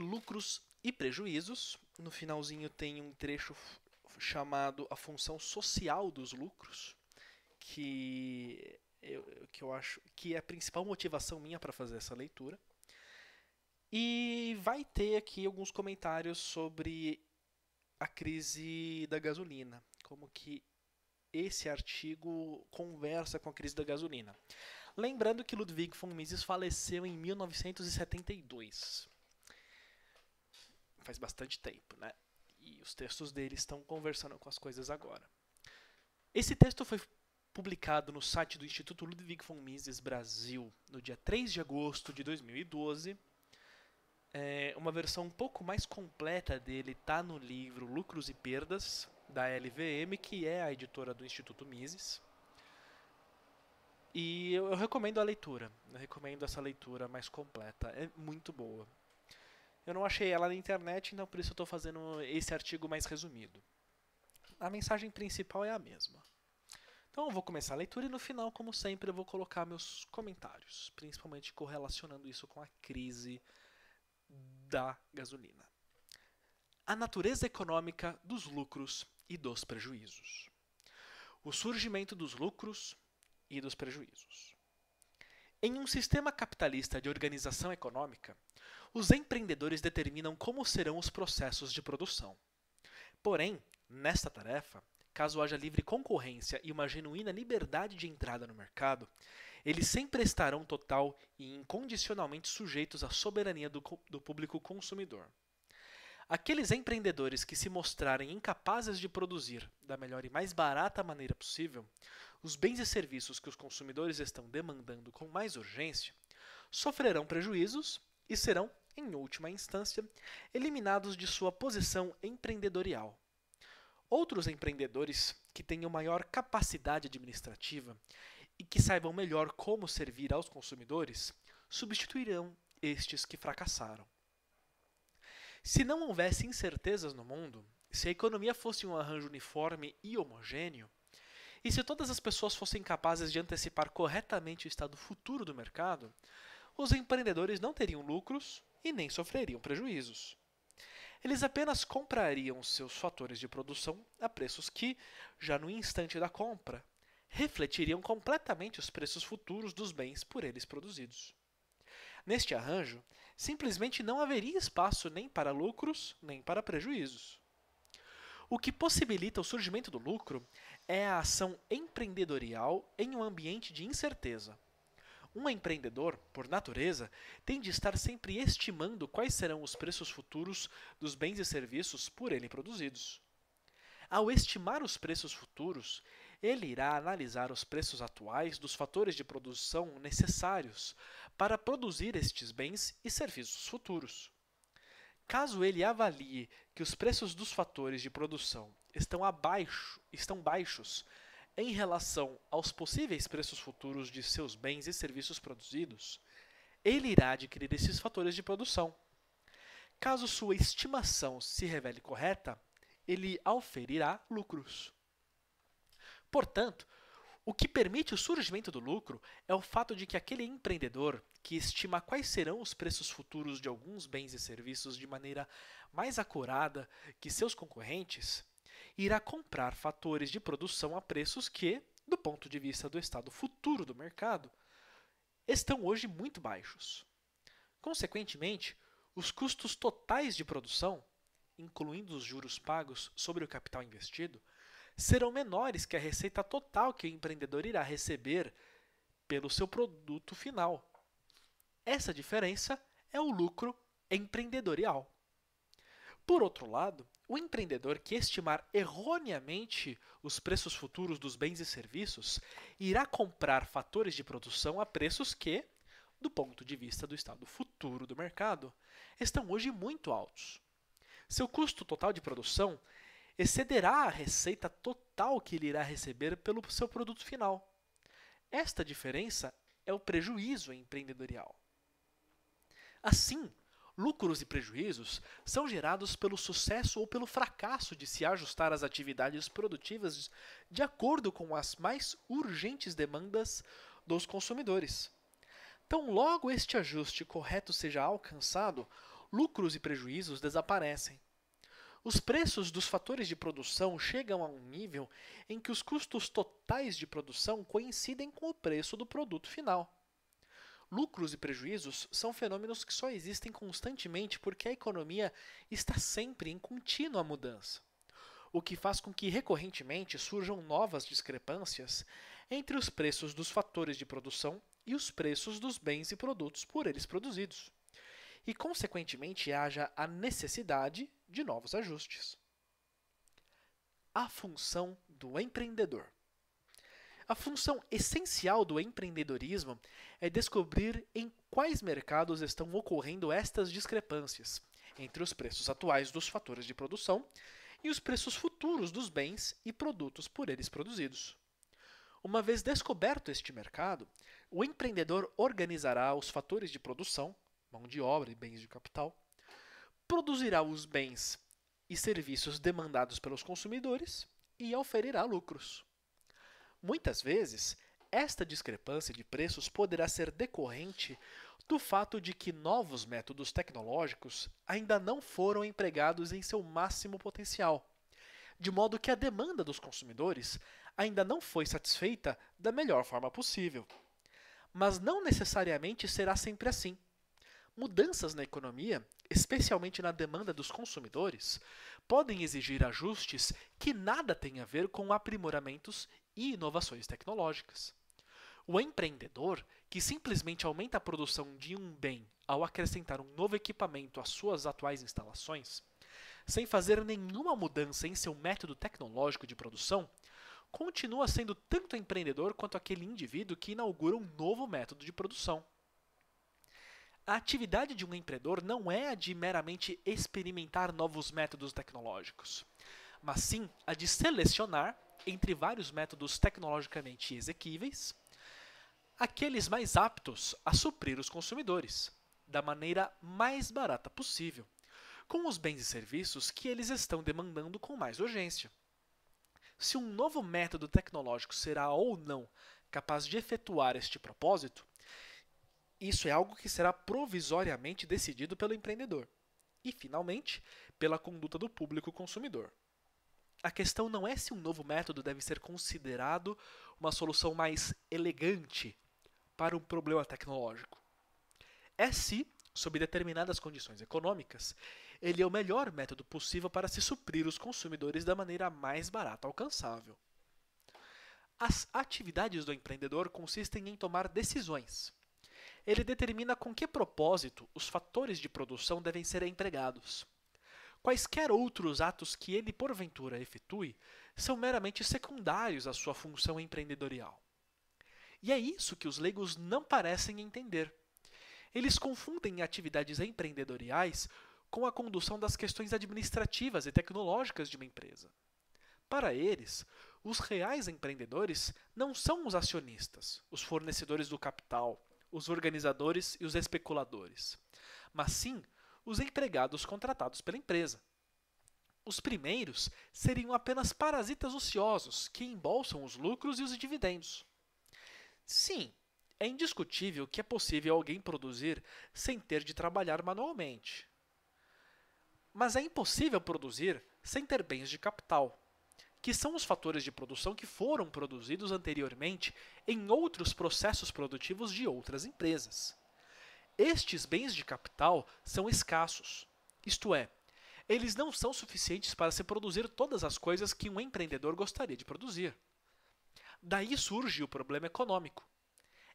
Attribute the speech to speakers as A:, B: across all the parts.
A: lucros e prejuízos. No finalzinho tem um trecho chamado a função social dos lucros, que eu, que eu acho que é a principal motivação minha para fazer essa leitura. E vai ter aqui alguns comentários sobre a crise da gasolina, como que esse artigo conversa com a crise da gasolina. Lembrando que Ludwig von Mises faleceu em 1972 faz bastante tempo, né? E os textos dele estão conversando com as coisas agora. Esse texto foi publicado no site do Instituto Ludwig von Mises Brasil no dia 3 de agosto de 2012. É, uma versão um pouco mais completa dele está no livro Lucros e Perdas, da LVM, que é a editora do Instituto Mises. E eu, eu recomendo a leitura, eu recomendo essa leitura mais completa, é muito boa. Eu não achei ela na internet, então por isso eu estou fazendo esse artigo mais resumido. A mensagem principal é a mesma. Então eu vou começar a leitura e no final, como sempre, eu vou colocar meus comentários, principalmente correlacionando isso com a crise da gasolina. A natureza econômica dos lucros e dos prejuízos. O surgimento dos lucros e dos prejuízos. Em um sistema capitalista de organização econômica, os empreendedores determinam como serão os processos de produção. Porém, nesta tarefa, caso haja livre concorrência e uma genuína liberdade de entrada no mercado, eles sempre estarão total e incondicionalmente sujeitos à soberania do, do público consumidor. Aqueles empreendedores que se mostrarem incapazes de produzir da melhor e mais barata maneira possível os bens e serviços que os consumidores estão demandando com mais urgência, sofrerão prejuízos e serão em última instância, eliminados de sua posição empreendedorial. Outros empreendedores que tenham maior capacidade administrativa e que saibam melhor como servir aos consumidores substituirão estes que fracassaram. Se não houvesse incertezas no mundo, se a economia fosse um arranjo uniforme e homogêneo, e se todas as pessoas fossem capazes de antecipar corretamente o estado futuro do mercado, os empreendedores não teriam lucros, e nem sofreriam prejuízos. Eles apenas comprariam seus fatores de produção a preços que, já no instante da compra, refletiriam completamente os preços futuros dos bens por eles produzidos. Neste arranjo, simplesmente não haveria espaço nem para lucros nem para prejuízos. O que possibilita o surgimento do lucro é a ação empreendedorial em um ambiente de incerteza. Um empreendedor, por natureza, tem de estar sempre estimando quais serão os preços futuros dos bens e serviços por ele produzidos. Ao estimar os preços futuros, ele irá analisar os preços atuais dos fatores de produção necessários para produzir estes bens e serviços futuros. Caso ele avalie que os preços dos fatores de produção estão abaixo, estão baixos em relação aos possíveis preços futuros de seus bens e serviços produzidos, ele irá adquirir esses fatores de produção. Caso sua estimação se revele correta, ele auferirá lucros. Portanto, o que permite o surgimento do lucro é o fato de que aquele empreendedor que estima quais serão os preços futuros de alguns bens e serviços de maneira mais acurada que seus concorrentes irá comprar fatores de produção a preços que, do ponto de vista do estado futuro do mercado, estão hoje muito baixos. Consequentemente, os custos totais de produção, incluindo os juros pagos sobre o capital investido, serão menores que a receita total que o empreendedor irá receber pelo seu produto final. Essa diferença é o lucro empreendedorial. Por outro lado, o empreendedor que estimar erroneamente os preços futuros dos bens e serviços irá comprar fatores de produção a preços que, do ponto de vista do estado futuro do mercado, estão hoje muito altos. Seu custo total de produção excederá a receita total que ele irá receber pelo seu produto final. Esta diferença é o prejuízo empreendedorial. Assim, Lucros e prejuízos são gerados pelo sucesso ou pelo fracasso de se ajustar às atividades produtivas de acordo com as mais urgentes demandas dos consumidores. Tão logo este ajuste correto seja alcançado, lucros e prejuízos desaparecem. Os preços dos fatores de produção chegam a um nível em que os custos totais de produção coincidem com o preço do produto final. Lucros e prejuízos são fenômenos que só existem constantemente porque a economia está sempre em contínua mudança, o que faz com que recorrentemente surjam novas discrepâncias entre os preços dos fatores de produção e os preços dos bens e produtos por eles produzidos, e consequentemente haja a necessidade de novos ajustes. A função do empreendedor. A função essencial do empreendedorismo é descobrir em quais mercados estão ocorrendo estas discrepâncias entre os preços atuais dos fatores de produção e os preços futuros dos bens e produtos por eles produzidos. Uma vez descoberto este mercado, o empreendedor organizará os fatores de produção, mão de obra e bens de capital, produzirá os bens e serviços demandados pelos consumidores e oferirá lucros. Muitas vezes, esta discrepância de preços poderá ser decorrente do fato de que novos métodos tecnológicos ainda não foram empregados em seu máximo potencial, de modo que a demanda dos consumidores ainda não foi satisfeita da melhor forma possível. Mas não necessariamente será sempre assim. Mudanças na economia, especialmente na demanda dos consumidores, podem exigir ajustes que nada têm a ver com aprimoramentos e inovações tecnológicas. O empreendedor, que simplesmente aumenta a produção de um bem ao acrescentar um novo equipamento às suas atuais instalações, sem fazer nenhuma mudança em seu método tecnológico de produção, continua sendo tanto empreendedor quanto aquele indivíduo que inaugura um novo método de produção. A atividade de um empreendedor não é a de meramente experimentar novos métodos tecnológicos, mas sim a de selecionar, entre vários métodos tecnologicamente exequíveis, aqueles mais aptos a suprir os consumidores, da maneira mais barata possível, com os bens e serviços que eles estão demandando com mais urgência. Se um novo método tecnológico será ou não capaz de efetuar este propósito, isso é algo que será provisoriamente decidido pelo empreendedor. E, finalmente, pela conduta do público consumidor. A questão não é se um novo método deve ser considerado uma solução mais elegante para um problema tecnológico. É se, sob determinadas condições econômicas, ele é o melhor método possível para se suprir os consumidores da maneira mais barata alcançável. As atividades do empreendedor consistem em tomar decisões ele determina com que propósito os fatores de produção devem ser empregados. Quaisquer outros atos que ele porventura efetue são meramente secundários à sua função empreendedorial. E é isso que os leigos não parecem entender. Eles confundem atividades empreendedoriais com a condução das questões administrativas e tecnológicas de uma empresa. Para eles, os reais empreendedores não são os acionistas, os fornecedores do capital, os organizadores e os especuladores, mas sim os empregados contratados pela empresa. Os primeiros seriam apenas parasitas ociosos que embolsam os lucros e os dividendos. Sim, é indiscutível que é possível alguém produzir sem ter de trabalhar manualmente. Mas é impossível produzir sem ter bens de capital que são os fatores de produção que foram produzidos anteriormente em outros processos produtivos de outras empresas. Estes bens de capital são escassos, isto é, eles não são suficientes para se produzir todas as coisas que um empreendedor gostaria de produzir. Daí surge o problema econômico.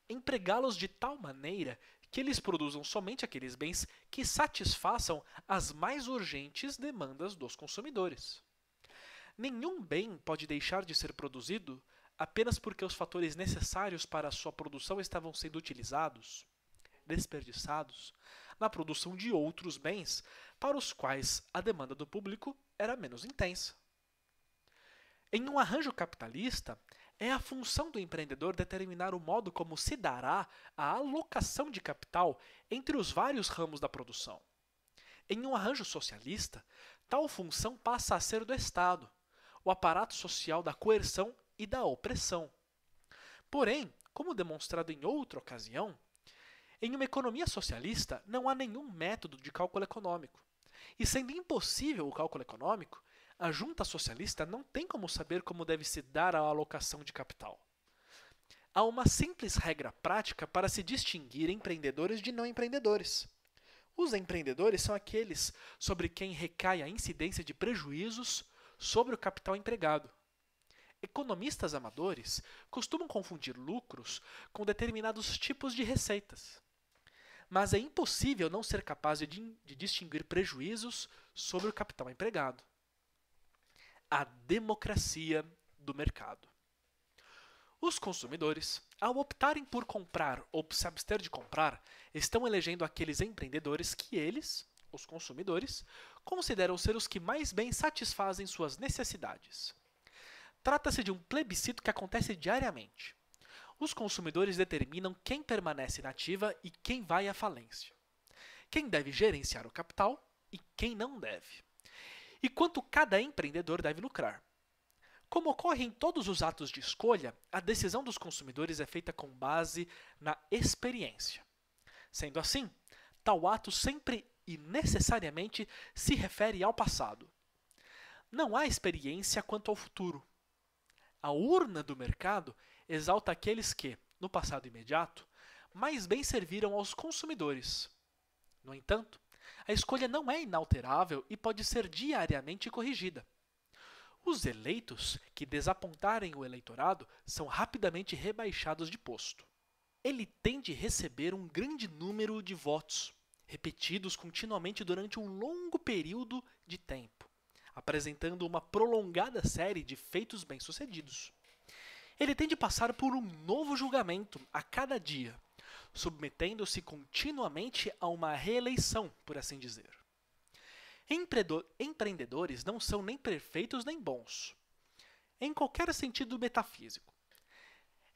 A: Empregá-los de tal maneira que eles produzam somente aqueles bens que satisfaçam as mais urgentes demandas dos consumidores. Nenhum bem pode deixar de ser produzido apenas porque os fatores necessários para a sua produção estavam sendo utilizados, desperdiçados, na produção de outros bens para os quais a demanda do público era menos intensa. Em um arranjo capitalista, é a função do empreendedor determinar o modo como se dará a alocação de capital entre os vários ramos da produção. Em um arranjo socialista, tal função passa a ser do Estado, o aparato social da coerção e da opressão. Porém, como demonstrado em outra ocasião, em uma economia socialista não há nenhum método de cálculo econômico. E sendo impossível o cálculo econômico, a junta socialista não tem como saber como deve se dar a alocação de capital. Há uma simples regra prática para se distinguir empreendedores de não empreendedores. Os empreendedores são aqueles sobre quem recai a incidência de prejuízos sobre o capital empregado. Economistas amadores costumam confundir lucros com determinados tipos de receitas. Mas é impossível não ser capaz de, de distinguir prejuízos sobre o capital empregado. A democracia do mercado. Os consumidores, ao optarem por comprar ou se abster de comprar, estão elegendo aqueles empreendedores que eles, os consumidores, consideram ser os que mais bem satisfazem suas necessidades. Trata-se de um plebiscito que acontece diariamente. Os consumidores determinam quem permanece nativa e quem vai à falência. Quem deve gerenciar o capital e quem não deve. E quanto cada empreendedor deve lucrar. Como ocorre em todos os atos de escolha, a decisão dos consumidores é feita com base na experiência. Sendo assim, tal ato sempre e necessariamente se refere ao passado. Não há experiência quanto ao futuro. A urna do mercado exalta aqueles que, no passado imediato, mais bem serviram aos consumidores. No entanto, a escolha não é inalterável e pode ser diariamente corrigida. Os eleitos que desapontarem o eleitorado são rapidamente rebaixados de posto. Ele tende a receber um grande número de votos repetidos continuamente durante um longo período de tempo, apresentando uma prolongada série de feitos bem-sucedidos. Ele tem de passar por um novo julgamento a cada dia, submetendo-se continuamente a uma reeleição, por assim dizer. Empreendedores não são nem perfeitos nem bons, em qualquer sentido metafísico.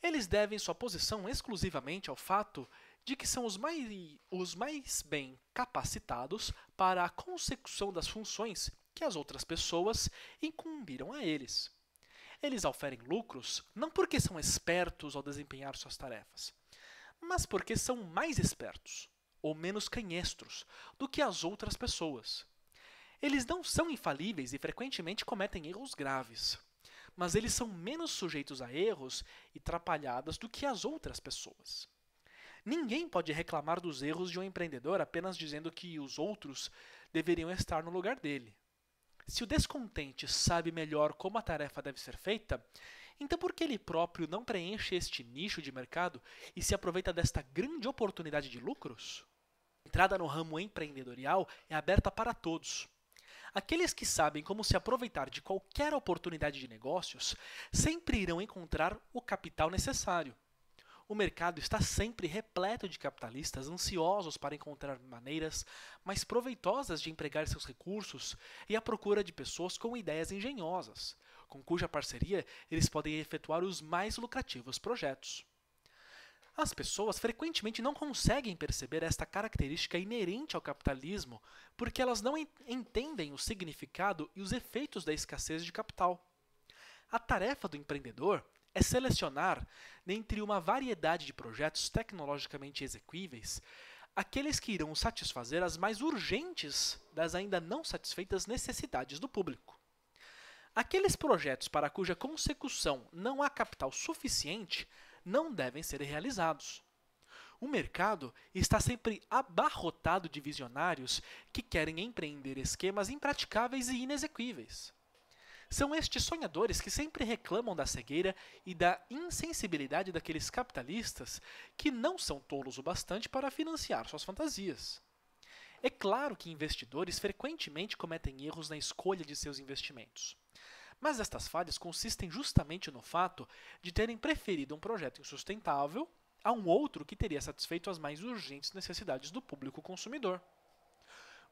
A: Eles devem sua posição exclusivamente ao fato de que são os mais, os mais bem capacitados para a consecução das funções que as outras pessoas incumbiram a eles. Eles oferem lucros não porque são espertos ao desempenhar suas tarefas, mas porque são mais espertos ou menos canhestros do que as outras pessoas. Eles não são infalíveis e frequentemente cometem erros graves, mas eles são menos sujeitos a erros e trapalhadas do que as outras pessoas. Ninguém pode reclamar dos erros de um empreendedor apenas dizendo que os outros deveriam estar no lugar dele. Se o descontente sabe melhor como a tarefa deve ser feita, então por que ele próprio não preenche este nicho de mercado e se aproveita desta grande oportunidade de lucros? A entrada no ramo empreendedorial é aberta para todos. Aqueles que sabem como se aproveitar de qualquer oportunidade de negócios sempre irão encontrar o capital necessário. O mercado está sempre repleto de capitalistas ansiosos para encontrar maneiras mais proveitosas de empregar seus recursos e à procura de pessoas com ideias engenhosas, com cuja parceria eles podem efetuar os mais lucrativos projetos. As pessoas frequentemente não conseguem perceber esta característica inerente ao capitalismo porque elas não entendem o significado e os efeitos da escassez de capital. A tarefa do empreendedor é selecionar, dentre uma variedade de projetos tecnologicamente execuíveis, aqueles que irão satisfazer as mais urgentes das ainda não satisfeitas necessidades do público. Aqueles projetos para cuja consecução não há capital suficiente não devem ser realizados. O mercado está sempre abarrotado de visionários que querem empreender esquemas impraticáveis e inexequíveis. São estes sonhadores que sempre reclamam da cegueira e da insensibilidade daqueles capitalistas que não são tolos o bastante para financiar suas fantasias. É claro que investidores frequentemente cometem erros na escolha de seus investimentos. Mas estas falhas consistem justamente no fato de terem preferido um projeto insustentável a um outro que teria satisfeito as mais urgentes necessidades do público consumidor.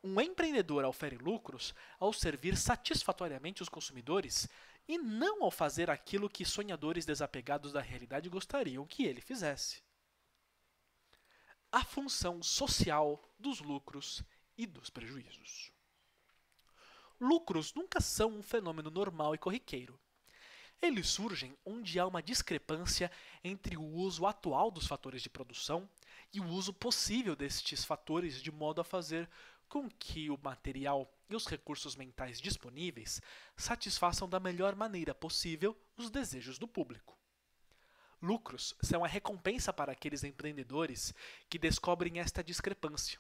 A: Um empreendedor ofere lucros ao servir satisfatoriamente os consumidores e não ao fazer aquilo que sonhadores desapegados da realidade gostariam que ele fizesse. A função social dos lucros e dos prejuízos. Lucros nunca são um fenômeno normal e corriqueiro. Eles surgem onde há uma discrepância entre o uso atual dos fatores de produção e o uso possível destes fatores de modo a fazer com que o material e os recursos mentais disponíveis satisfaçam da melhor maneira possível os desejos do público. Lucros são a recompensa para aqueles empreendedores que descobrem esta discrepância.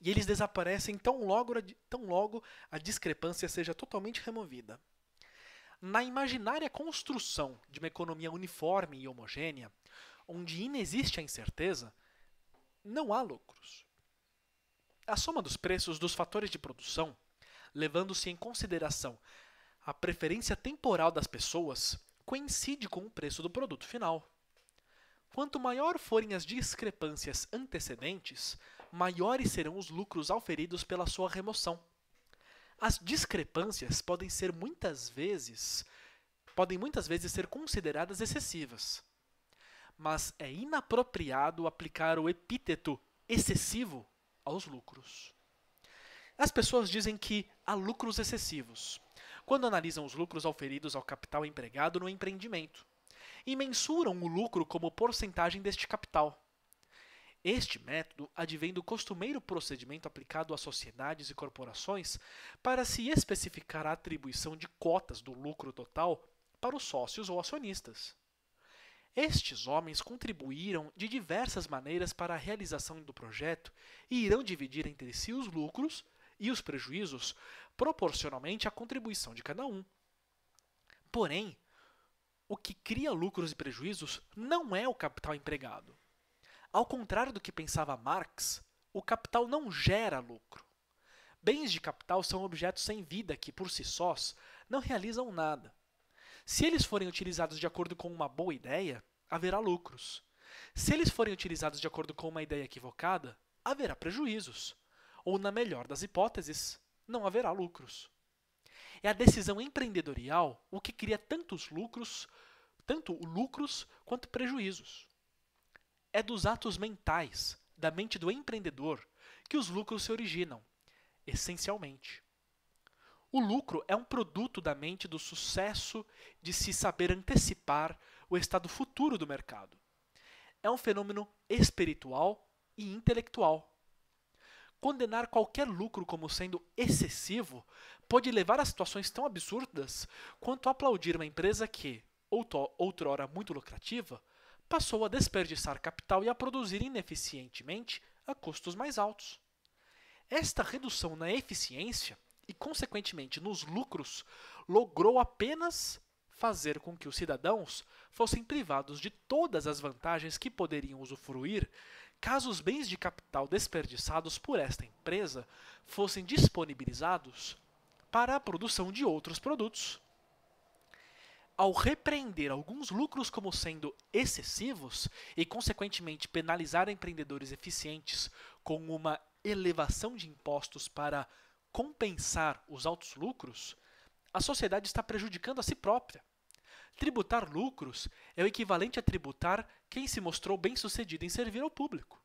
A: E eles desaparecem tão logo, tão logo a discrepância seja totalmente removida. Na imaginária construção de uma economia uniforme e homogênea, onde inexiste a incerteza, não há lucros. A soma dos preços dos fatores de produção, levando-se em consideração a preferência temporal das pessoas, coincide com o preço do produto final. Quanto maior forem as discrepâncias antecedentes, maiores serão os lucros auferidos pela sua remoção. As discrepâncias podem ser muitas vezes podem muitas vezes ser consideradas excessivas. Mas é inapropriado aplicar o epíteto excessivo aos lucros. As pessoas dizem que há lucros excessivos, quando analisam os lucros oferidos ao capital empregado no empreendimento, e mensuram o lucro como porcentagem deste capital. Este método advém do costumeiro procedimento aplicado a sociedades e corporações para se especificar a atribuição de cotas do lucro total para os sócios ou acionistas. Estes homens contribuíram de diversas maneiras para a realização do projeto e irão dividir entre si os lucros e os prejuízos proporcionalmente à contribuição de cada um. Porém, o que cria lucros e prejuízos não é o capital empregado. Ao contrário do que pensava Marx, o capital não gera lucro. Bens de capital são objetos sem vida que, por si sós, não realizam nada. Se eles forem utilizados de acordo com uma boa ideia, haverá lucros. Se eles forem utilizados de acordo com uma ideia equivocada, haverá prejuízos. Ou, na melhor das hipóteses, não haverá lucros. É a decisão empreendedorial o que cria tantos lucros, tanto lucros quanto prejuízos. É dos atos mentais, da mente do empreendedor, que os lucros se originam, essencialmente. O lucro é um produto da mente do sucesso de se saber antecipar o estado futuro do mercado. É um fenômeno espiritual e intelectual. Condenar qualquer lucro como sendo excessivo pode levar a situações tão absurdas quanto aplaudir uma empresa que, outrora muito lucrativa, passou a desperdiçar capital e a produzir ineficientemente a custos mais altos. Esta redução na eficiência e, consequentemente, nos lucros, logrou apenas fazer com que os cidadãos fossem privados de todas as vantagens que poderiam usufruir caso os bens de capital desperdiçados por esta empresa fossem disponibilizados para a produção de outros produtos. Ao repreender alguns lucros como sendo excessivos e, consequentemente, penalizar empreendedores eficientes com uma elevação de impostos para compensar os altos lucros, a sociedade está prejudicando a si própria. Tributar lucros é o equivalente a tributar quem se mostrou bem-sucedido em servir ao público.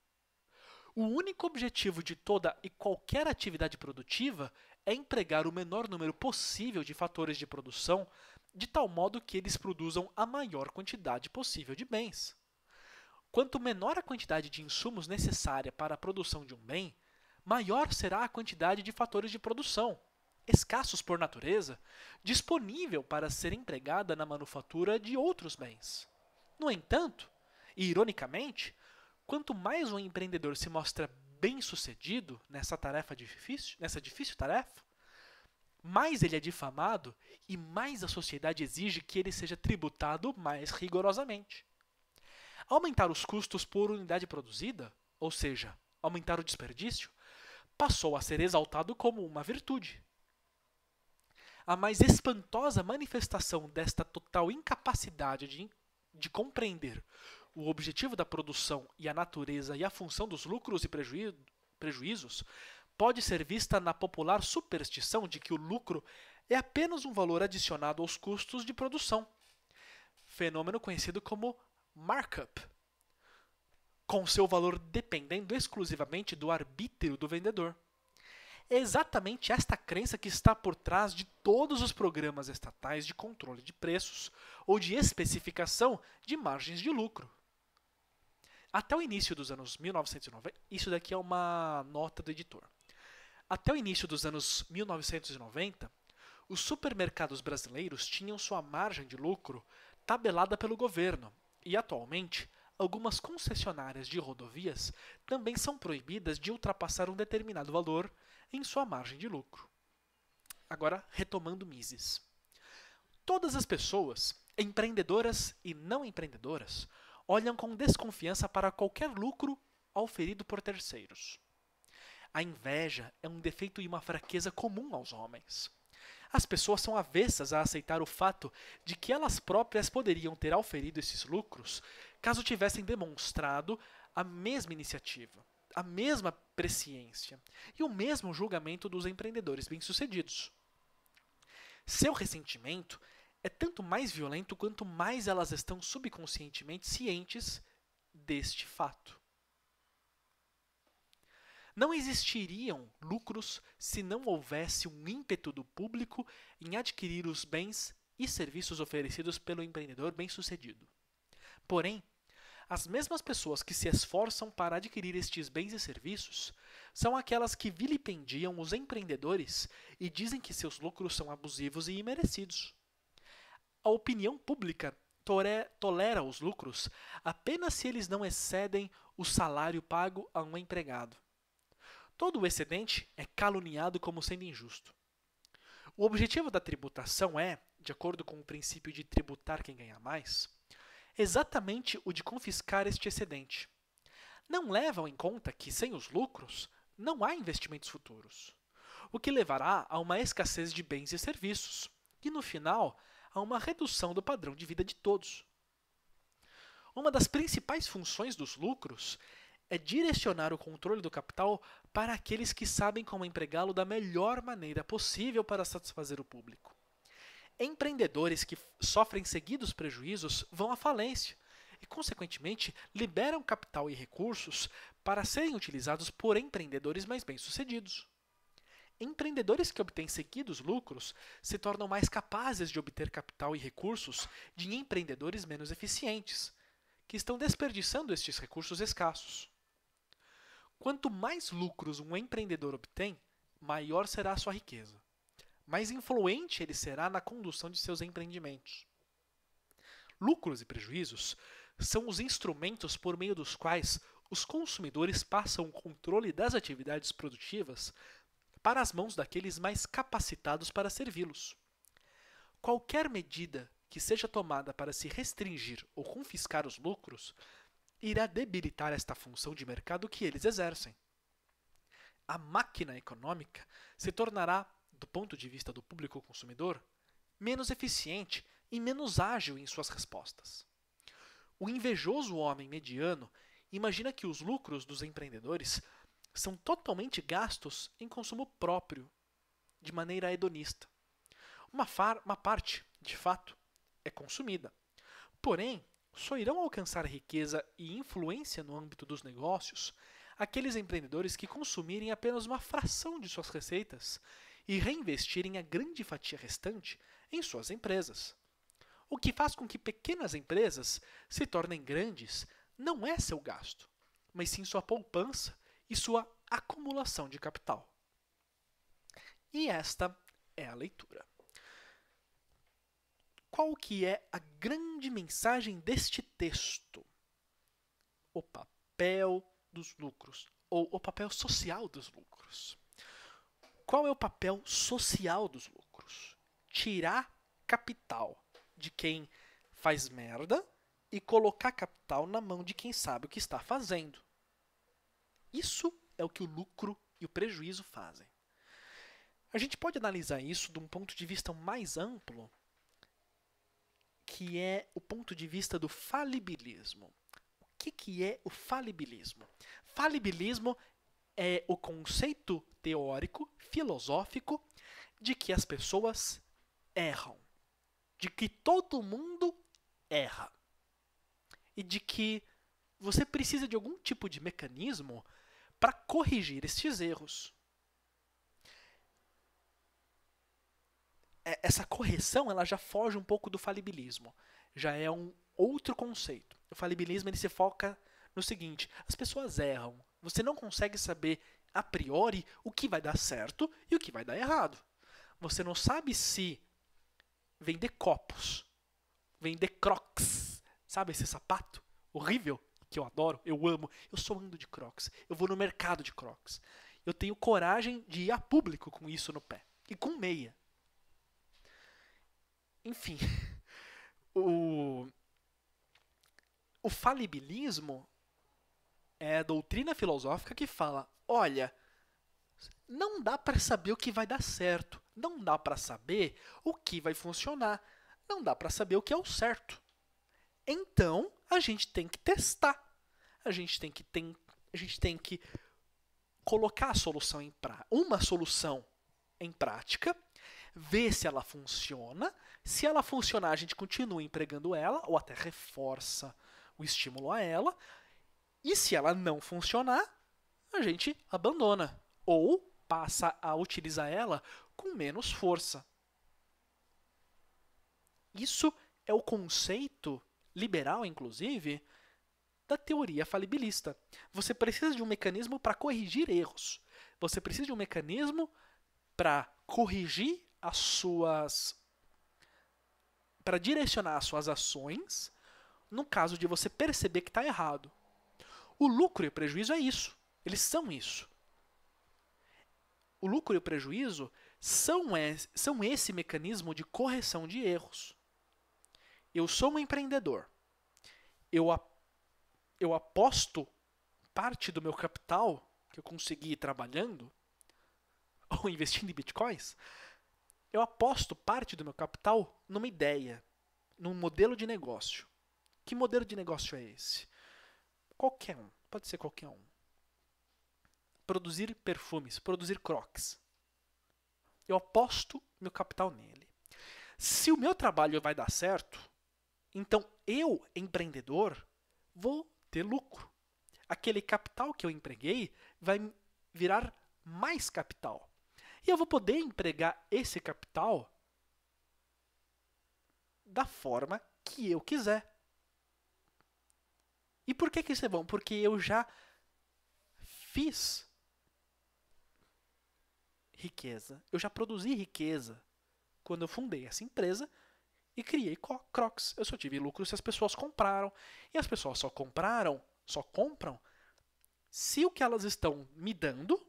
A: O único objetivo de toda e qualquer atividade produtiva é empregar o menor número possível de fatores de produção, de tal modo que eles produzam a maior quantidade possível de bens. Quanto menor a quantidade de insumos necessária para a produção de um bem, maior será a quantidade de fatores de produção, escassos por natureza, disponível para ser empregada na manufatura de outros bens. No entanto, e ironicamente, quanto mais um empreendedor se mostra bem-sucedido nessa tarefa difícil, nessa difícil tarefa, mais ele é difamado e mais a sociedade exige que ele seja tributado mais rigorosamente. Aumentar os custos por unidade produzida, ou seja, aumentar o desperdício, passou a ser exaltado como uma virtude. A mais espantosa manifestação desta total incapacidade de, de compreender o objetivo da produção e a natureza e a função dos lucros e prejuí prejuízos pode ser vista na popular superstição de que o lucro é apenas um valor adicionado aos custos de produção, fenômeno conhecido como markup com seu valor dependendo exclusivamente do arbítrio do vendedor. É exatamente esta crença que está por trás de todos os programas estatais de controle de preços ou de especificação de margens de lucro. Até o início dos anos 1990, isso daqui é uma nota do editor. Até o início dos anos 1990, os supermercados brasileiros tinham sua margem de lucro tabelada pelo governo e atualmente algumas concessionárias de rodovias também são proibidas de ultrapassar um determinado valor em sua margem de lucro. Agora, retomando Mises. Todas as pessoas, empreendedoras e não empreendedoras, olham com desconfiança para qualquer lucro auferido por terceiros. A inveja é um defeito e uma fraqueza comum aos homens. As pessoas são avessas a aceitar o fato de que elas próprias poderiam ter auferido esses lucros caso tivessem demonstrado a mesma iniciativa, a mesma presciência e o mesmo julgamento dos empreendedores bem-sucedidos. Seu ressentimento é tanto mais violento quanto mais elas estão subconscientemente cientes deste fato. Não existiriam lucros se não houvesse um ímpeto do público em adquirir os bens e serviços oferecidos pelo empreendedor bem-sucedido. Porém, as mesmas pessoas que se esforçam para adquirir estes bens e serviços são aquelas que vilipendiam os empreendedores e dizem que seus lucros são abusivos e imerecidos. A opinião pública tolera os lucros apenas se eles não excedem o salário pago a um empregado. Todo o excedente é caluniado como sendo injusto. O objetivo da tributação é, de acordo com o princípio de tributar quem ganha mais, exatamente o de confiscar este excedente. Não levam em conta que, sem os lucros, não há investimentos futuros, o que levará a uma escassez de bens e serviços, e no final, a uma redução do padrão de vida de todos. Uma das principais funções dos lucros é direcionar o controle do capital para aqueles que sabem como empregá-lo da melhor maneira possível para satisfazer o público. Empreendedores que sofrem seguidos prejuízos vão à falência e, consequentemente, liberam capital e recursos para serem utilizados por empreendedores mais bem-sucedidos. Empreendedores que obtêm seguidos lucros se tornam mais capazes de obter capital e recursos de empreendedores menos eficientes, que estão desperdiçando estes recursos escassos. Quanto mais lucros um empreendedor obtém, maior será a sua riqueza mais influente ele será na condução de seus empreendimentos. Lucros e prejuízos são os instrumentos por meio dos quais os consumidores passam o controle das atividades produtivas para as mãos daqueles mais capacitados para servi-los. Qualquer medida que seja tomada para se restringir ou confiscar os lucros irá debilitar esta função de mercado que eles exercem. A máquina econômica se tornará do ponto de vista do público consumidor, menos eficiente e menos ágil em suas respostas. O invejoso homem mediano imagina que os lucros dos empreendedores são totalmente gastos em consumo próprio, de maneira hedonista. Uma, uma parte, de fato, é consumida. Porém, só irão alcançar riqueza e influência no âmbito dos negócios aqueles empreendedores que consumirem apenas uma fração de suas receitas e reinvestirem a grande fatia restante em suas empresas. O que faz com que pequenas empresas se tornem grandes não é seu gasto, mas sim sua poupança e sua acumulação de capital. E esta é a leitura. Qual que é a grande mensagem deste texto? O papel dos lucros, ou o papel social dos lucros. Qual é o papel social dos lucros? Tirar capital de quem faz merda e colocar capital na mão de quem sabe o que está fazendo. Isso é o que o lucro e o prejuízo fazem. A gente pode analisar isso de um ponto de vista mais amplo, que é o ponto de vista do falibilismo. O que, que é o falibilismo? Falibilismo é o conceito teórico, filosófico, de que as pessoas erram, de que todo mundo erra e de que você precisa de algum tipo de mecanismo para corrigir estes erros. É, essa correção ela já foge um pouco do falibilismo, já é um outro conceito. O falibilismo ele se foca no seguinte: as pessoas erram, você não consegue saber a priori o que vai dar certo e o que vai dar errado. Você não sabe se vender copos, vender crocs, sabe esse sapato horrível que eu adoro, eu amo, eu sou ando de crocs, eu vou no mercado de crocs. Eu tenho coragem de ir a público com isso no pé e com meia. Enfim, o o falibilismo é doutrina filosófica que fala: olha, não dá para saber o que vai dar certo, não dá para saber o que vai funcionar, não dá para saber o que é o certo. Então, a gente tem que testar. A gente tem que, tem, a gente tem que colocar a solução em pra, uma solução em prática, ver se ela funciona. Se ela funcionar, a gente continua empregando ela ou até reforça o estímulo a ela. E se ela não funcionar, a gente abandona ou passa a utilizar ela com menos força. Isso é o conceito liberal, inclusive, da teoria falibilista. Você precisa de um mecanismo para corrigir erros. Você precisa de um mecanismo para corrigir as suas para direcionar as suas ações no caso de você perceber que está errado. O lucro e o prejuízo é isso. Eles são isso. O lucro e o prejuízo são esse, é, são esse mecanismo de correção de erros. Eu sou um empreendedor. Eu, a, eu aposto parte do meu capital que eu consegui trabalhando ou investindo em bitcoins. Eu aposto parte do meu capital numa ideia, num modelo de negócio. Que modelo de negócio é esse? Qualquer um, pode ser qualquer um. Produzir perfumes, produzir crocs. Eu aposto meu capital nele. Se o meu trabalho vai dar certo, então eu, empreendedor, vou ter lucro. Aquele capital que eu empreguei vai virar mais capital. E eu vou poder empregar esse capital da forma que eu quiser. E por que, que isso é bom? Porque eu já fiz riqueza, eu já produzi riqueza quando eu fundei essa empresa e criei Crocs. Eu só tive lucro se as pessoas compraram. E as pessoas só compraram, só compram se o que elas estão me dando,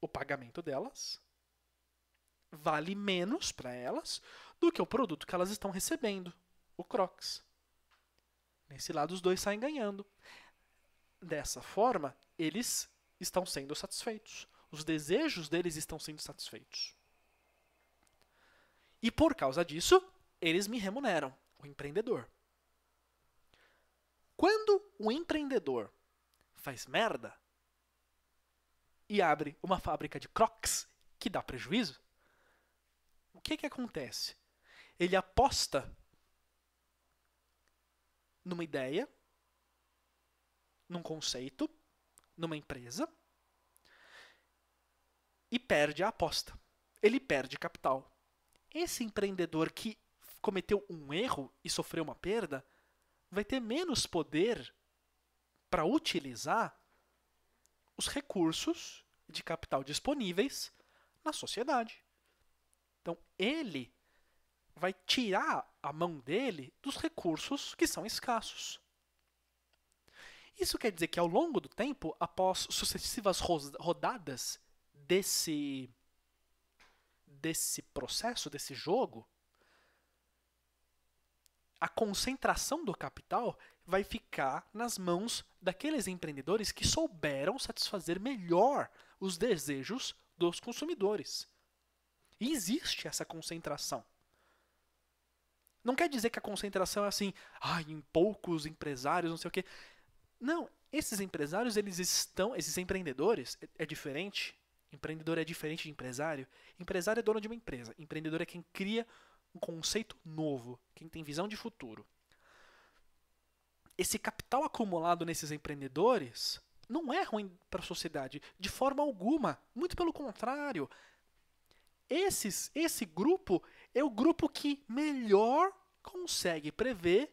A: o pagamento delas, vale menos para elas do que o produto que elas estão recebendo, o Crocs. Nesse lado, os dois saem ganhando. Dessa forma, eles estão sendo satisfeitos. Os desejos deles estão sendo satisfeitos. E por causa disso, eles me remuneram, o empreendedor. Quando o empreendedor faz merda e abre uma fábrica de crocs que dá prejuízo, o que, que acontece? Ele aposta numa ideia, num conceito, numa empresa e perde a aposta. Ele perde capital. Esse empreendedor que cometeu um erro e sofreu uma perda vai ter menos poder para utilizar os recursos de capital disponíveis na sociedade. Então, ele vai tirar à mão dele dos recursos que são escassos. Isso quer dizer que ao longo do tempo, após sucessivas rodadas desse desse processo, desse jogo, a concentração do capital vai ficar nas mãos daqueles empreendedores que souberam satisfazer melhor os desejos dos consumidores. E existe essa concentração. Não quer dizer que a concentração é assim, ai, ah, em poucos empresários, não sei o quê. Não, esses empresários, eles estão, esses empreendedores, é, é diferente. Empreendedor é diferente de empresário. Empresário é dono de uma empresa. Empreendedor é quem cria um conceito novo, quem tem visão de futuro. Esse capital acumulado nesses empreendedores não é ruim para a sociedade, de forma alguma. Muito pelo contrário, esses, esse grupo é o grupo que melhor consegue prever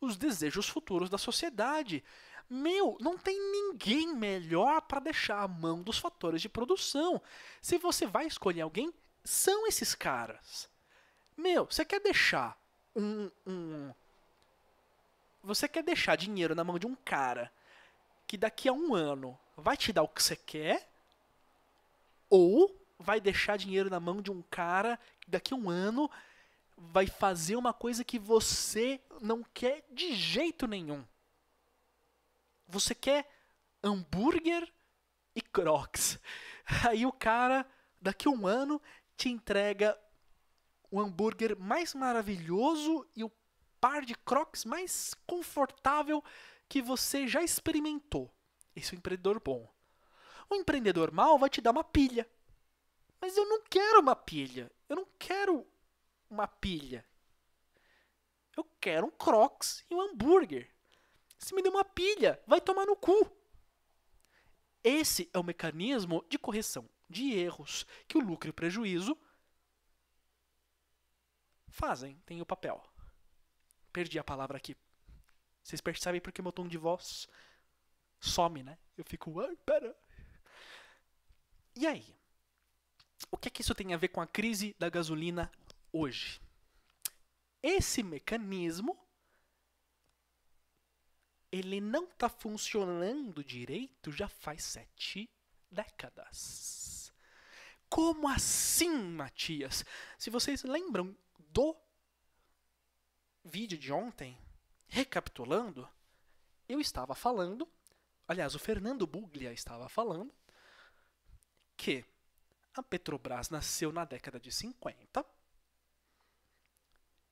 A: os desejos futuros da sociedade. Meu, não tem ninguém melhor para deixar a mão dos fatores de produção. Se você vai escolher alguém, são esses caras. Meu, você quer deixar um, um. Você quer deixar dinheiro na mão de um cara que daqui a um ano vai te dar o que você quer? Ou vai deixar dinheiro na mão de um cara que daqui a um ano vai fazer uma coisa que você não quer de jeito nenhum. Você quer hambúrguer e crocs. Aí o cara, daqui a um ano, te entrega o hambúrguer mais maravilhoso e o par de crocs mais confortável que você já experimentou. Esse é um empreendedor bom. O empreendedor mal vai te dar uma pilha. Mas eu não quero uma pilha. Eu não quero uma pilha. Eu quero um Crocs e um hambúrguer. Se me dê uma pilha, vai tomar no cu. Esse é o mecanismo de correção de erros que o lucro e o prejuízo fazem, tem o papel. Perdi a palavra aqui. Vocês percebem porque meu tom de voz some, né? Eu fico, pera. E aí? o que é que isso tem a ver com a crise da gasolina hoje? Esse mecanismo ele não está funcionando direito já faz sete décadas. Como assim, Matias? Se vocês lembram do vídeo de ontem, recapitulando, eu estava falando, aliás, o Fernando Buglia estava falando que a Petrobras nasceu na década de 50.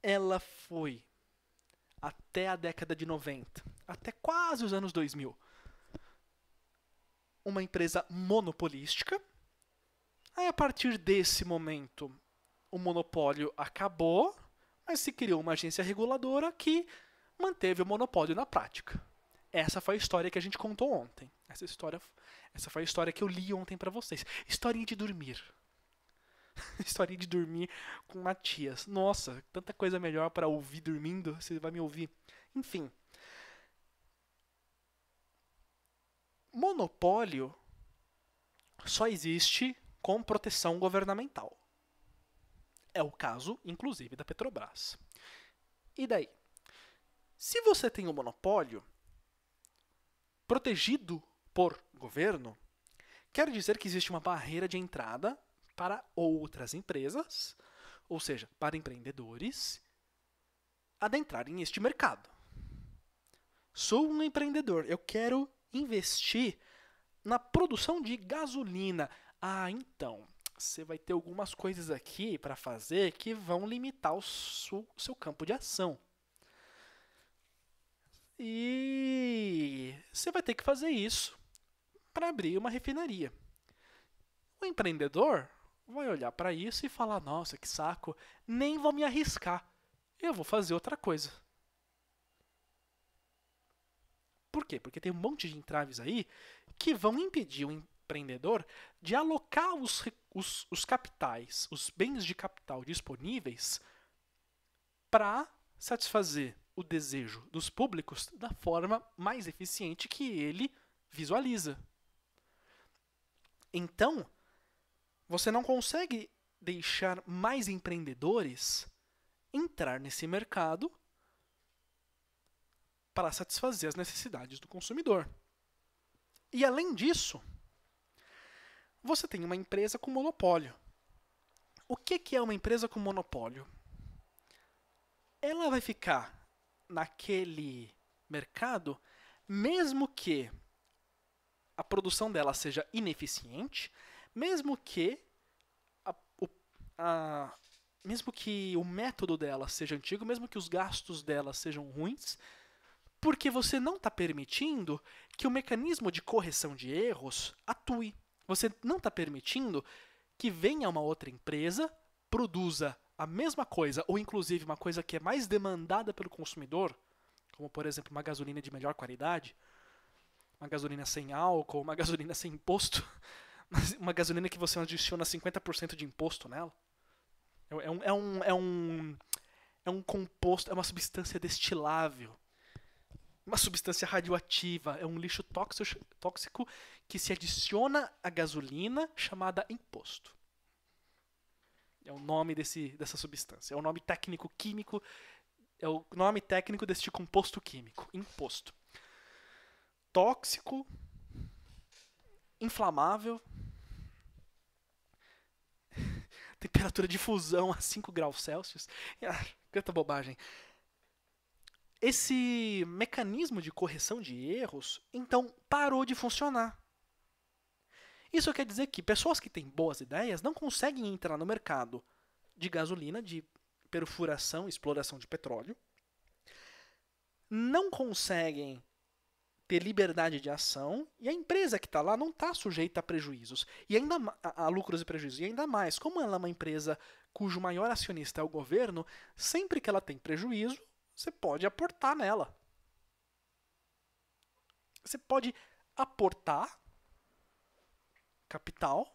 A: Ela foi até a década de 90, até quase os anos 2000, uma empresa monopolística. Aí, a partir desse momento, o monopólio acabou, mas se criou uma agência reguladora que manteve o monopólio na prática. Essa foi a história que a gente contou ontem. Essa história, essa foi a história que eu li ontem para vocês. Historinha de dormir. Historinha de dormir com Matias. Nossa, tanta coisa melhor para ouvir dormindo. Você vai me ouvir. Enfim. Monopólio só existe com proteção governamental. É o caso, inclusive, da Petrobras. E daí? Se você tem um monopólio, Protegido por governo quer dizer que existe uma barreira de entrada para outras empresas, ou seja, para empreendedores, adentrarem este mercado. Sou um empreendedor, eu quero investir na produção de gasolina. Ah, então, você vai ter algumas coisas aqui para fazer que vão limitar o seu, seu campo de ação. E você vai ter que fazer isso para abrir uma refinaria. O empreendedor vai olhar para isso e falar: nossa, que saco, nem vou me arriscar, eu vou fazer outra coisa. Por quê? Porque tem um monte de entraves aí que vão impedir o empreendedor de alocar os, os, os capitais, os bens de capital disponíveis para satisfazer o desejo dos públicos da forma mais eficiente que ele visualiza. Então, você não consegue deixar mais empreendedores entrar nesse mercado para satisfazer as necessidades do consumidor. E além disso, você tem uma empresa com monopólio. O que é uma empresa com monopólio? Ela vai ficar naquele mercado, mesmo que a produção dela seja ineficiente, mesmo que a, o, a, mesmo que o método dela seja antigo, mesmo que os gastos dela sejam ruins, porque você não está permitindo que o mecanismo de correção de erros atue. Você não está permitindo que venha uma outra empresa, produza a mesma coisa, ou inclusive uma coisa que é mais demandada pelo consumidor, como por exemplo uma gasolina de melhor qualidade, uma gasolina sem álcool, uma gasolina sem imposto, uma gasolina que você adiciona 50% de imposto nela. É, é um, é, um, é, um, é um composto, é uma substância destilável, uma substância radioativa, é um lixo tóxico, tóxico que se adiciona à gasolina chamada imposto. É o nome desse, dessa substância. É o nome técnico químico. É o nome técnico deste composto químico. Imposto. Tóxico. Inflamável. Temperatura de fusão a 5 graus Celsius. Ah, quanta bobagem. Esse mecanismo de correção de erros, então, parou de funcionar isso quer dizer que pessoas que têm boas ideias não conseguem entrar no mercado de gasolina, de perfuração, exploração de petróleo, não conseguem ter liberdade de ação e a empresa que está lá não está sujeita a prejuízos e ainda a, a lucros e prejuízos e ainda mais como ela é uma empresa cujo maior acionista é o governo sempre que ela tem prejuízo você pode aportar nela você pode aportar capital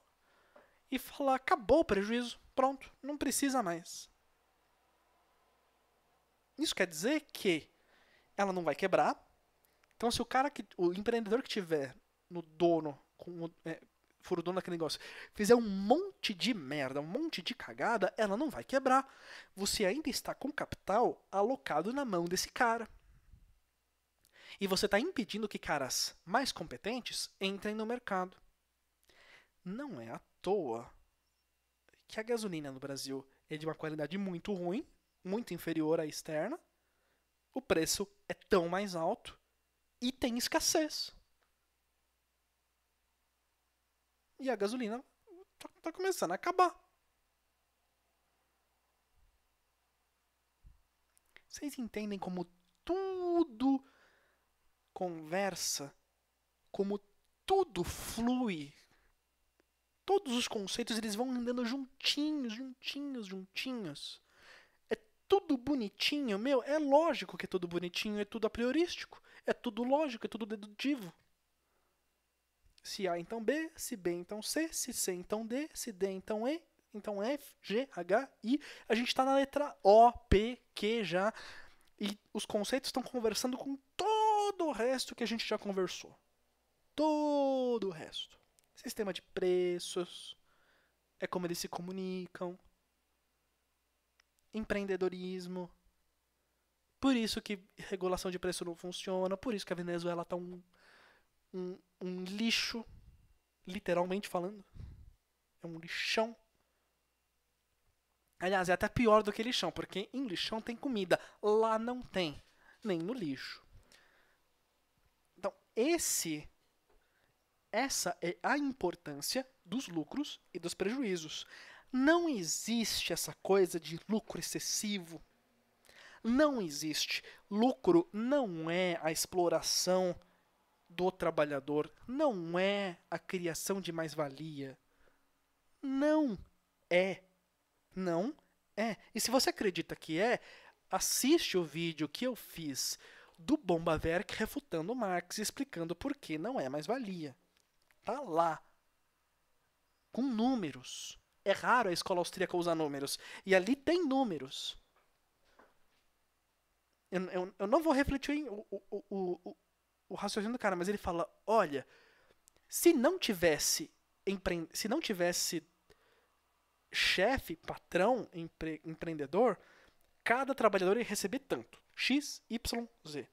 A: e falar: acabou o prejuízo, pronto, não precisa mais. Isso quer dizer que ela não vai quebrar. Então, se o cara que, o empreendedor que tiver no dono, com, é, for o dono daquele negócio, fizer um monte de merda, um monte de cagada, ela não vai quebrar. Você ainda está com capital alocado na mão desse cara. E você está impedindo que caras mais competentes entrem no mercado. Não é à toa que a gasolina no Brasil é de uma qualidade muito ruim, muito inferior à externa, o preço é tão mais alto e tem escassez. E a gasolina está tá começando a acabar. Vocês entendem como tudo conversa, como tudo flui todos os conceitos eles vão andando juntinhos, juntinhos, juntinhos. É tudo bonitinho, meu, é lógico que é tudo bonitinho, é tudo a priorístico, é tudo lógico, é tudo dedutivo. Se A então B, se B então C, se C então D, se D então E, então F, G, H, I. A gente está na letra O, P, Q já. E os conceitos estão conversando com todo o resto que a gente já conversou. Todo o resto sistema de preços, é como eles se comunicam, empreendedorismo. Por isso que regulação de preço não funciona, por isso que a Venezuela está um, um, um lixo, literalmente falando. É um lixão. Aliás, é até pior do que lixão, porque em lixão tem comida, lá não tem, nem no lixo. Então, esse essa é a importância dos lucros e dos prejuízos. Não existe essa coisa de lucro excessivo. Não existe. Lucro não é a exploração do trabalhador, não é a criação de mais-valia. Não é. Não é. E se você acredita que é, assiste o vídeo que eu fiz do Bomba Werk refutando Marx e explicando por que não é mais-valia. Tá lá. Com números. É raro a escola austríaca usar números. E ali tem números. Eu, eu, eu não vou refletir em, o, o, o, o raciocínio do cara, mas ele fala: olha, se não tivesse empre... se não tivesse chefe, patrão, empre... empreendedor, cada trabalhador ia receber tanto. X, Y, Z.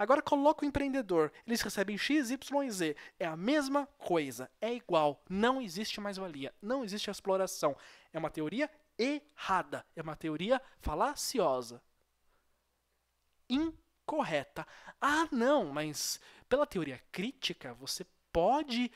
A: Agora coloca o empreendedor. Eles recebem X, Y e Z. É a mesma coisa. É igual. Não existe mais-valia. Não existe exploração. É uma teoria errada. É uma teoria falaciosa. Incorreta. Ah, não, mas pela teoria crítica, você pode.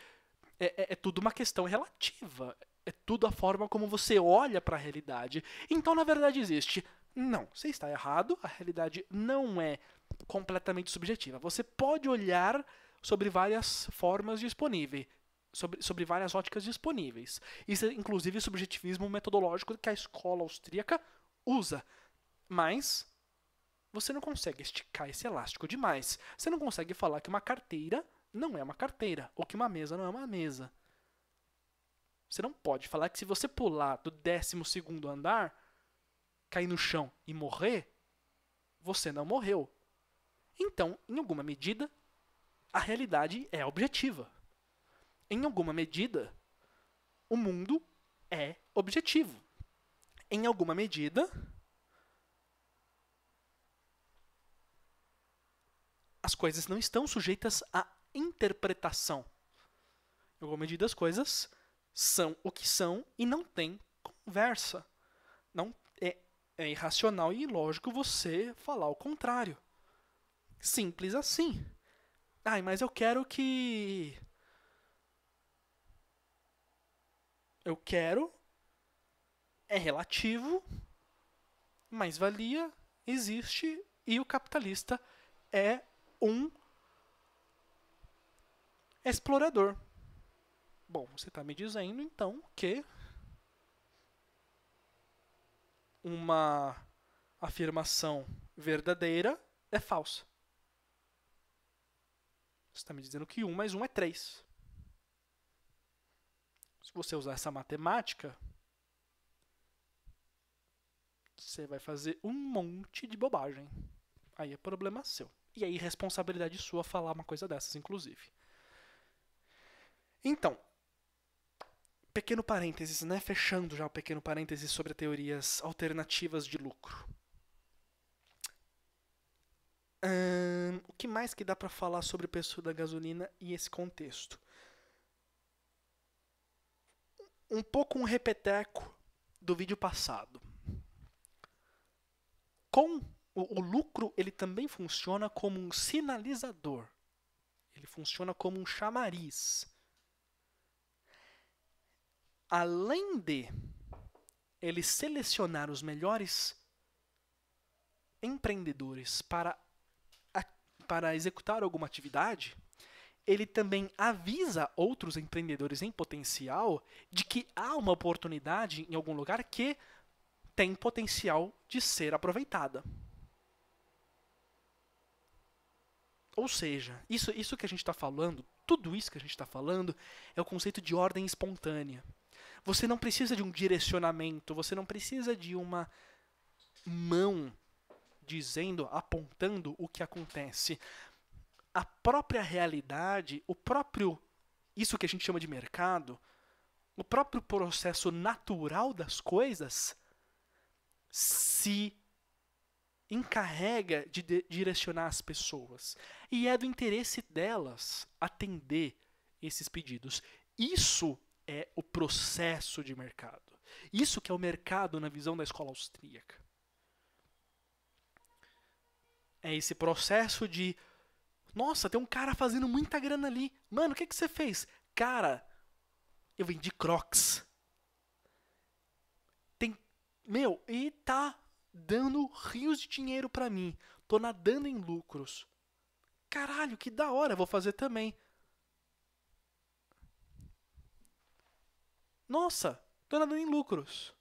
A: é, é, é tudo uma questão relativa. É tudo a forma como você olha para a realidade. Então, na verdade, existe. Não, você está errado. A realidade não é completamente subjetiva. Você pode olhar sobre várias formas disponíveis, sobre, sobre várias óticas disponíveis. Isso é, inclusive, subjetivismo metodológico que a escola austríaca usa. Mas você não consegue esticar esse elástico demais. Você não consegue falar que uma carteira não é uma carteira, ou que uma mesa não é uma mesa. Você não pode falar que se você pular do 12 andar, cair no chão e morrer, você não morreu. Então, em alguma medida, a realidade é objetiva. Em alguma medida, o mundo é objetivo. Em alguma medida, as coisas não estão sujeitas à interpretação. Em alguma medida, as coisas são o que são e não tem conversa. Não é, é irracional e ilógico você falar o contrário. Simples assim. Ai, mas eu quero que. Eu quero. É relativo. Mas valia existe e o capitalista é um explorador. Bom, você está me dizendo então que uma afirmação verdadeira é falsa está me dizendo que 1 mais 1 é 3. Se você usar essa matemática, você vai fazer um monte de bobagem. Aí é problema seu. E é responsabilidade sua falar uma coisa dessas, inclusive. Então, pequeno parênteses, né? Fechando já o pequeno parênteses sobre teorias alternativas de lucro o que mais que dá para falar sobre o preço da gasolina e esse contexto? Um pouco um repeteco do vídeo passado. Com o, o lucro, ele também funciona como um sinalizador. Ele funciona como um chamariz. Além de ele selecionar os melhores empreendedores para para executar alguma atividade, ele também avisa outros empreendedores em potencial de que há uma oportunidade em algum lugar que tem potencial de ser aproveitada. Ou seja, isso, isso que a gente está falando, tudo isso que a gente está falando, é o conceito de ordem espontânea. Você não precisa de um direcionamento, você não precisa de uma mão dizendo, apontando o que acontece. A própria realidade, o próprio isso que a gente chama de mercado, o próprio processo natural das coisas se encarrega de, de direcionar as pessoas. E é do interesse delas atender esses pedidos. Isso é o processo de mercado. Isso que é o mercado na visão da escola austríaca. É esse processo de. Nossa, tem um cara fazendo muita grana ali. Mano, o que, que você fez? Cara, eu vendi crocs. Tem. Meu, e tá dando rios de dinheiro para mim. Tô nadando em lucros. Caralho, que da hora, vou fazer também. Nossa, tô nadando em lucros.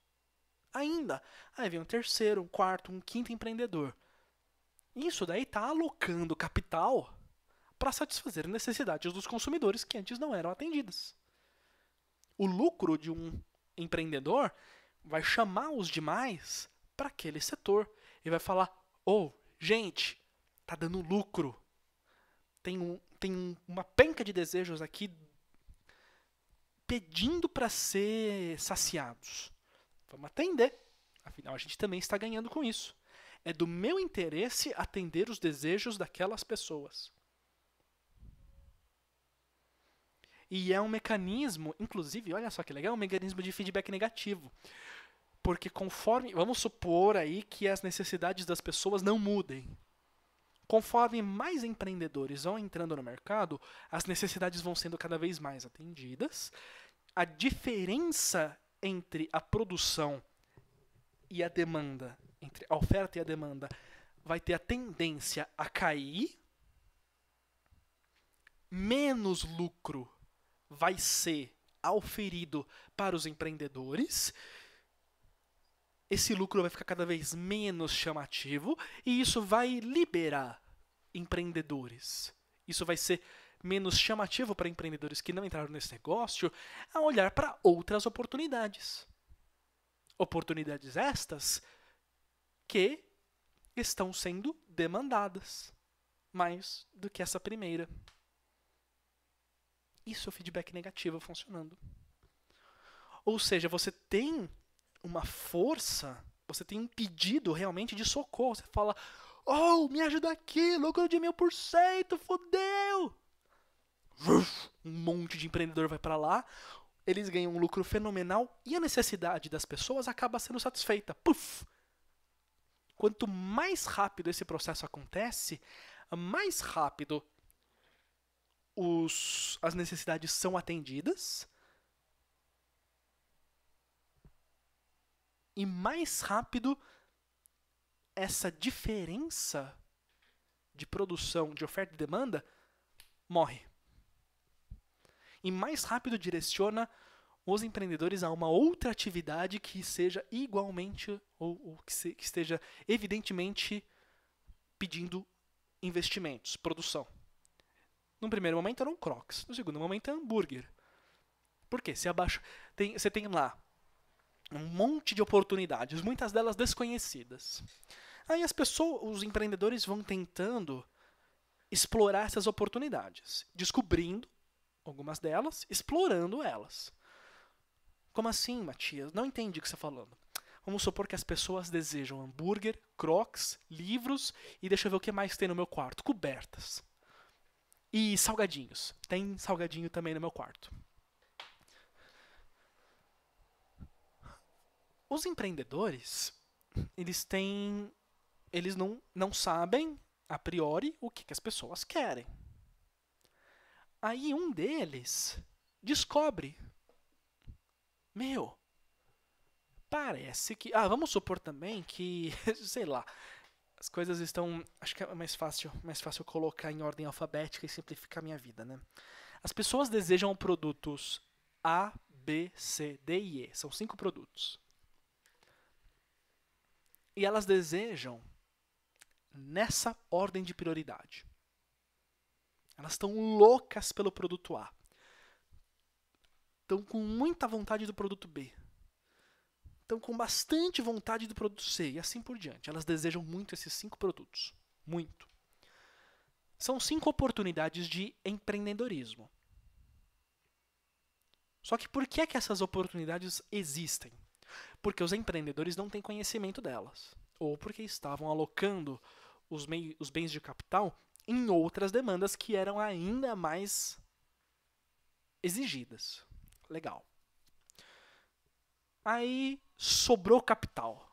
A: Ainda. Aí vem um terceiro, um quarto, um quinto empreendedor. Isso daí está alocando capital para satisfazer necessidades dos consumidores que antes não eram atendidas. O lucro de um empreendedor vai chamar os demais para aquele setor e vai falar: "Oh, gente, tá dando lucro. Tem, um, tem um, uma penca de desejos aqui pedindo para ser saciados. Vamos atender. Afinal, a gente também está ganhando com isso. É do meu interesse atender os desejos daquelas pessoas. E é um mecanismo, inclusive, olha só que legal, um mecanismo de feedback negativo. Porque conforme, vamos supor aí que as necessidades das pessoas não mudem. Conforme mais empreendedores vão entrando no mercado, as necessidades vão sendo cada vez mais atendidas. A diferença entre a produção e a demanda entre a oferta e a demanda vai ter a tendência a cair, menos lucro vai ser auferido para os empreendedores. Esse lucro vai ficar cada vez menos chamativo e isso vai liberar empreendedores. Isso vai ser menos chamativo para empreendedores que não entraram nesse negócio a olhar para outras oportunidades. Oportunidades estas que estão sendo demandadas mais do que essa primeira. Isso é o feedback negativo funcionando. Ou seja, você tem uma força, você tem um pedido realmente de socorro. Você fala: Oh, me ajuda aqui, lucro de mil por cento, fodeu! Um monte de empreendedor vai para lá, eles ganham um lucro fenomenal e a necessidade das pessoas acaba sendo satisfeita. Puf! Quanto mais rápido esse processo acontece, mais rápido os, as necessidades são atendidas e mais rápido essa diferença de produção de oferta e demanda morre. E mais rápido direciona os empreendedores a uma outra atividade que seja igualmente ou, ou que, se, que esteja evidentemente pedindo investimentos, produção. No primeiro momento era um Crocs, no segundo momento é hambúrguer. Por quê? Você, abaixa, tem, você tem lá um monte de oportunidades, muitas delas desconhecidas. Aí as pessoas, os empreendedores vão tentando explorar essas oportunidades, descobrindo algumas delas, explorando elas. Como assim, Matias? Não entendi o que você está falando. Vamos supor que as pessoas desejam hambúrguer, crocs, livros e deixa eu ver o que mais tem no meu quarto. Cobertas. E salgadinhos. Tem salgadinho também no meu quarto. Os empreendedores, eles têm. Eles não, não sabem, a priori, o que, que as pessoas querem. Aí um deles descobre meu, parece que. Ah, vamos supor também que, sei lá, as coisas estão. Acho que é mais fácil, mais fácil colocar em ordem alfabética e simplificar minha vida, né? As pessoas desejam produtos A, B, C, D e E. São cinco produtos. E elas desejam nessa ordem de prioridade. Elas estão loucas pelo produto A estão com muita vontade do produto B, estão com bastante vontade do produto C e assim por diante. Elas desejam muito esses cinco produtos, muito. São cinco oportunidades de empreendedorismo. Só que por que, é que essas oportunidades existem? Porque os empreendedores não têm conhecimento delas, ou porque estavam alocando os, meios, os bens de capital em outras demandas que eram ainda mais exigidas. Legal. Aí sobrou capital.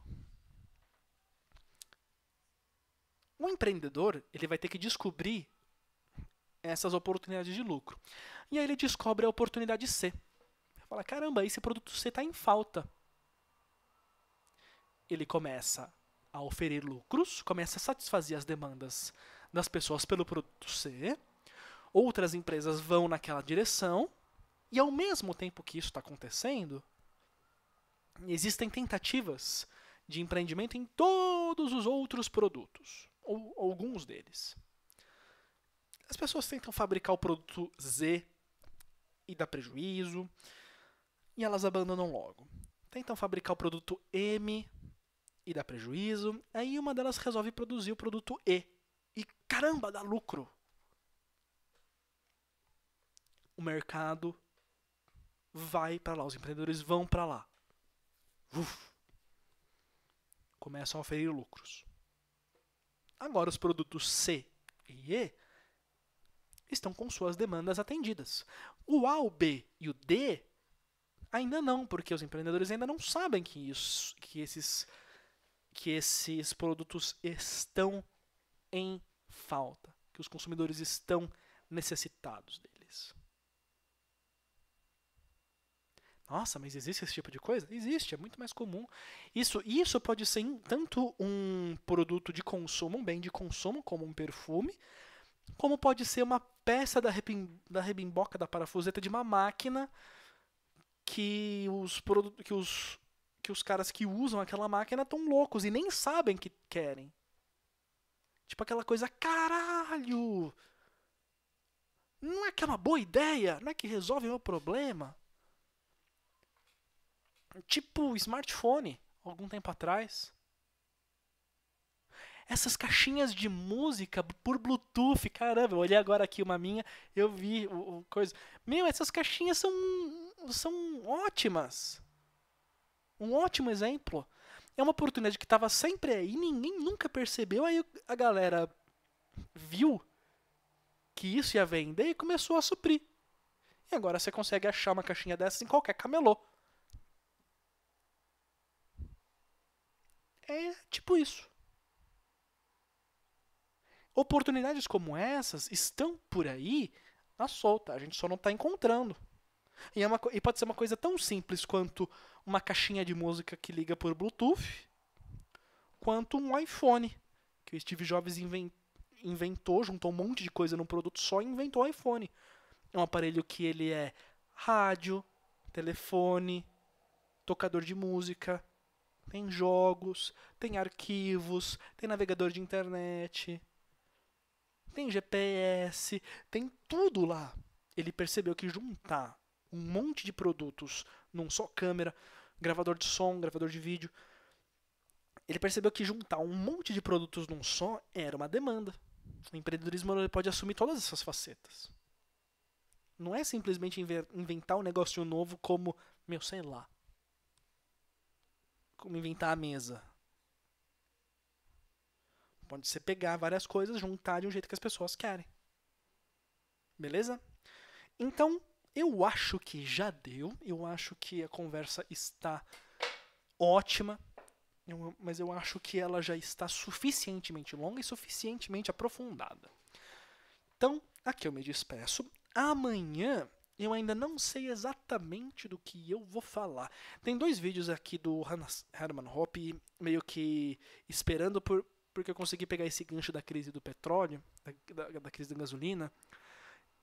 A: O empreendedor ele vai ter que descobrir essas oportunidades de lucro. E aí ele descobre a oportunidade C. Fala, caramba, esse produto C está em falta. Ele começa a oferir lucros, começa a satisfazer as demandas das pessoas pelo produto C. Outras empresas vão naquela direção e ao mesmo tempo que isso está acontecendo, existem tentativas de empreendimento em todos os outros produtos, ou alguns deles. As pessoas tentam fabricar o produto Z e dá prejuízo, e elas abandonam logo. Tentam fabricar o produto M e dá prejuízo, aí uma delas resolve produzir o produto E. E caramba, dá lucro! O mercado vai para lá, os empreendedores vão para lá. Uf. Começam a oferir lucros. Agora os produtos C e E estão com suas demandas atendidas. O A, o B e o D ainda não, porque os empreendedores ainda não sabem que, isso, que, esses, que esses produtos estão em falta, que os consumidores estão necessitados deles. Nossa, mas existe esse tipo de coisa? Existe, é muito mais comum. Isso, isso pode ser tanto um produto de consumo, um bem de consumo, como um perfume, como pode ser uma peça da, rebim da rebimboca, da parafuseta de uma máquina que os, que, os, que os caras que usam aquela máquina estão loucos e nem sabem que querem. Tipo aquela coisa, caralho! Não é que é uma boa ideia? Não é que resolve o meu problema? tipo smartphone, algum tempo atrás. Essas caixinhas de música por Bluetooth, caramba, eu olhei agora aqui uma minha, eu vi o, o coisa. Meu, essas caixinhas são, são ótimas. Um ótimo exemplo. É uma oportunidade que estava sempre aí, ninguém nunca percebeu, aí a galera viu que isso ia vender e começou a suprir. E agora você consegue achar uma caixinha dessas em qualquer camelô. é tipo isso. Oportunidades como essas estão por aí na solta, a gente só não está encontrando. E, é uma, e pode ser uma coisa tão simples quanto uma caixinha de música que liga por Bluetooth, quanto um iPhone, que o Steve Jobs inventou, juntou um monte de coisa num produto só e inventou o iPhone. É um aparelho que ele é rádio, telefone, tocador de música, tem jogos, tem arquivos, tem navegador de internet, tem GPS, tem tudo lá. Ele percebeu que juntar um monte de produtos num só câmera, gravador de som, gravador de vídeo, ele percebeu que juntar um monte de produtos num só era uma demanda. O empreendedorismo pode assumir todas essas facetas. Não é simplesmente inventar um negócio novo como, meu, sei lá, como inventar a mesa. Pode ser pegar várias coisas, juntar de um jeito que as pessoas querem. Beleza? Então, eu acho que já deu. Eu acho que a conversa está ótima. Eu, mas eu acho que ela já está suficientemente longa e suficientemente aprofundada. Então, aqui eu me despeço. Amanhã eu ainda não sei exatamente do que eu vou falar. Tem dois vídeos aqui do Herman Hoppe, meio que esperando por, porque eu consegui pegar esse gancho da crise do petróleo, da, da, da crise da gasolina.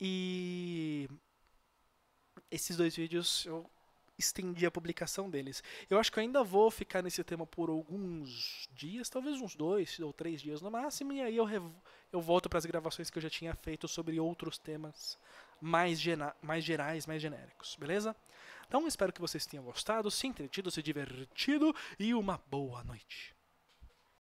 A: E esses dois vídeos eu estendi a publicação deles. Eu acho que eu ainda vou ficar nesse tema por alguns dias, talvez uns dois ou três dias no máximo, e aí eu, eu volto para as gravações que eu já tinha feito sobre outros temas mais, mais gerais, mais genéricos, beleza? Então espero que vocês tenham gostado, se entretido, se divertido e uma boa noite.